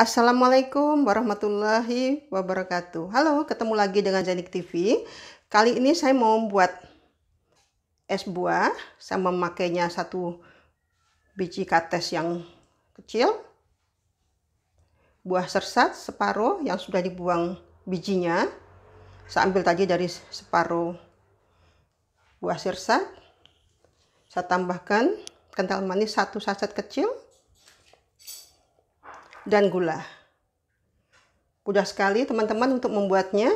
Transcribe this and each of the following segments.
Assalamualaikum warahmatullahi wabarakatuh. Halo, ketemu lagi dengan Janik TV. Kali ini saya mau membuat es buah. Saya memakainya satu biji kates yang kecil, buah sersat separuh yang sudah dibuang bijinya. Saya ambil tadi dari separuh buah sersat. Saya tambahkan kental manis satu saset kecil dan gula. Mudah sekali teman-teman untuk membuatnya.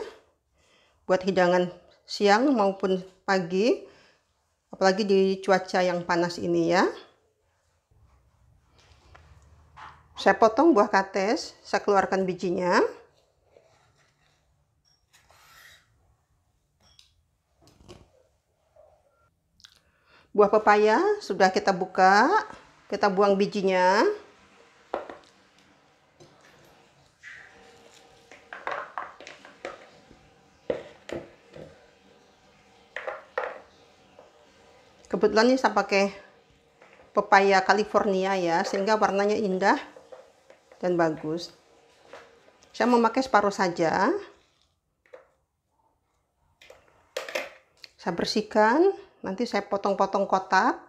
Buat hidangan siang maupun pagi, apalagi di cuaca yang panas ini ya. Saya potong buah kates, saya keluarkan bijinya. Buah pepaya sudah kita buka, kita buang bijinya. kebetulan ini saya pakai pepaya California ya sehingga warnanya indah dan bagus saya memakai separuh saja saya bersihkan nanti saya potong-potong kotak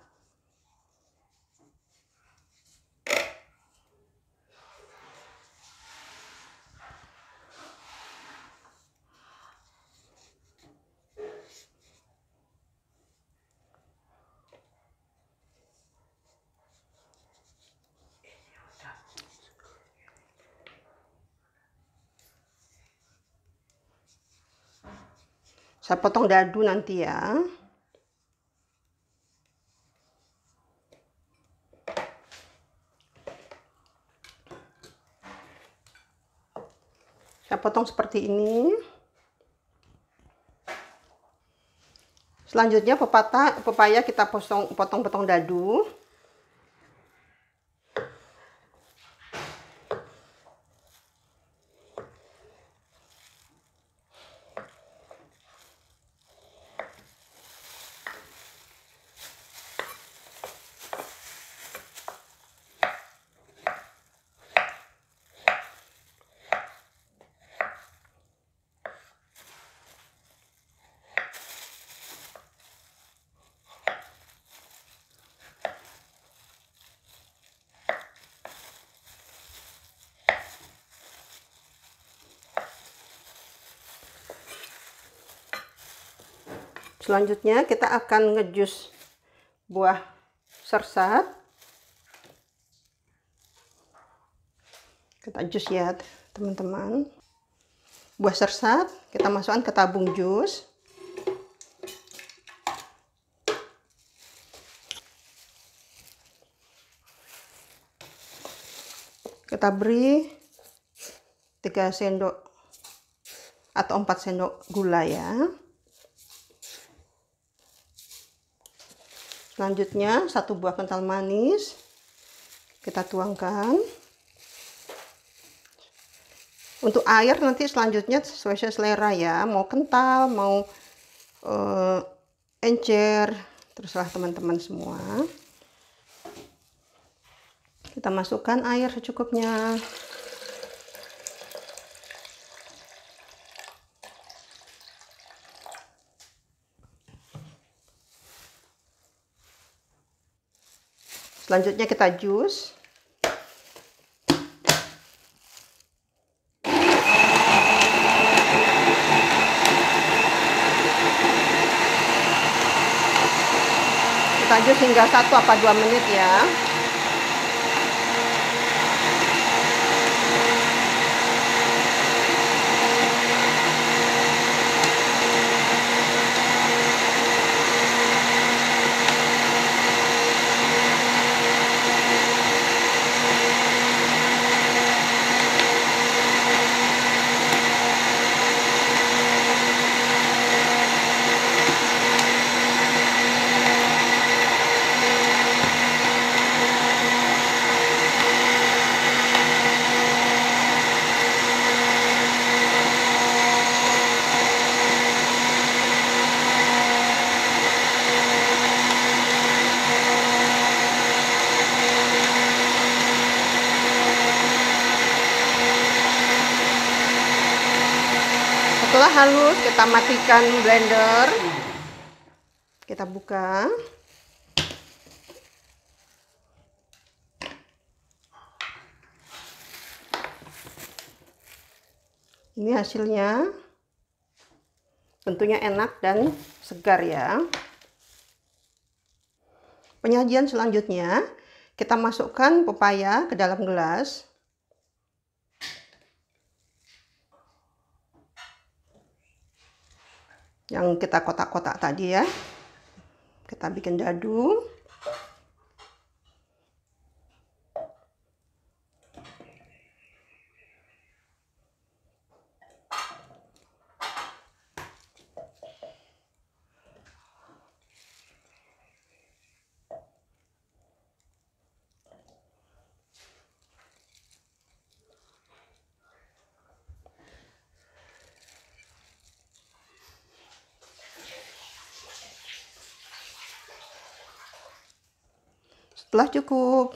saya potong dadu nanti ya saya potong seperti ini selanjutnya pepatah pepaya kita potong, potong dadu selanjutnya kita akan ngejus buah sersat kita jus ya teman-teman buah sersat kita masukkan ke tabung jus kita beri 3 sendok atau 4 sendok gula ya selanjutnya satu buah kental manis kita tuangkan untuk air nanti selanjutnya sesuai selera ya mau kental mau uh, encer teruslah teman-teman semua kita masukkan air secukupnya Selanjutnya kita jus. Kita jus hingga satu apa dua menit ya. setelah halus kita matikan blender kita buka ini hasilnya tentunya enak dan segar ya penyajian selanjutnya kita masukkan pepaya ke dalam gelas yang kita kotak-kotak tadi ya kita bikin dadu setelah cukup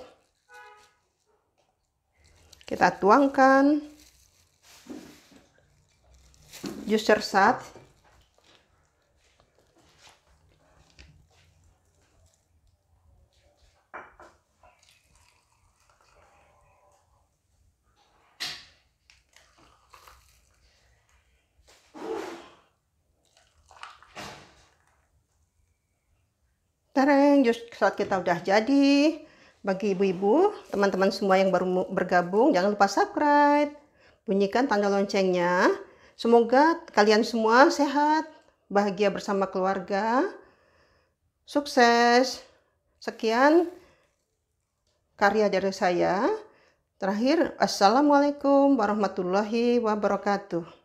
kita tuangkan jus sersat Sekarang, jus saat kita udah jadi bagi ibu-ibu teman-teman semua yang baru bergabung jangan lupa subscribe bunyikan tanda loncengnya semoga kalian semua sehat bahagia bersama keluarga sukses sekian karya dari saya terakhir assalamualaikum warahmatullahi wabarakatuh